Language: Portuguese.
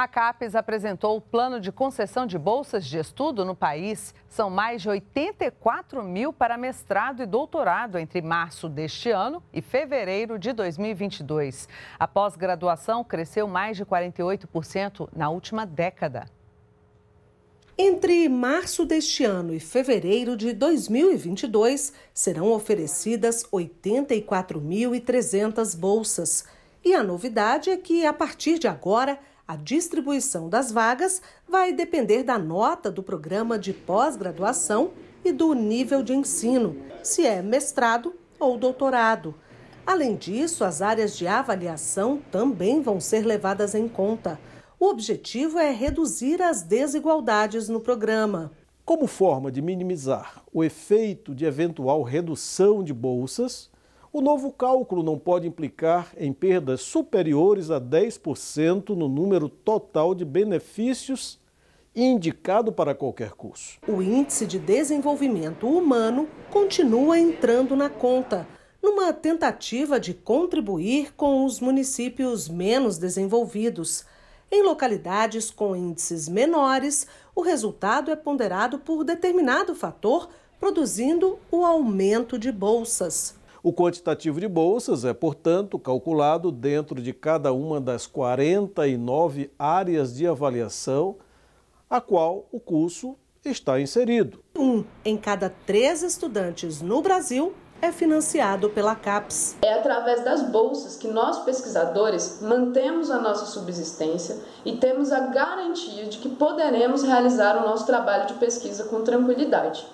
A CAPES apresentou o plano de concessão de bolsas de estudo no país. São mais de 84 mil para mestrado e doutorado entre março deste ano e fevereiro de 2022. A pós-graduação cresceu mais de 48% na última década. Entre março deste ano e fevereiro de 2022, serão oferecidas 84.300 bolsas. E a novidade é que, a partir de agora, a distribuição das vagas vai depender da nota do programa de pós-graduação e do nível de ensino, se é mestrado ou doutorado. Além disso, as áreas de avaliação também vão ser levadas em conta. O objetivo é reduzir as desigualdades no programa. Como forma de minimizar o efeito de eventual redução de bolsas, o novo cálculo não pode implicar em perdas superiores a 10% no número total de benefícios indicado para qualquer curso. O Índice de Desenvolvimento Humano continua entrando na conta, numa tentativa de contribuir com os municípios menos desenvolvidos. Em localidades com índices menores, o resultado é ponderado por determinado fator, produzindo o aumento de bolsas. O quantitativo de bolsas é, portanto, calculado dentro de cada uma das 49 áreas de avaliação a qual o curso está inserido. Um em cada três estudantes no Brasil é financiado pela CAPES. É através das bolsas que nós, pesquisadores, mantemos a nossa subsistência e temos a garantia de que poderemos realizar o nosso trabalho de pesquisa com tranquilidade.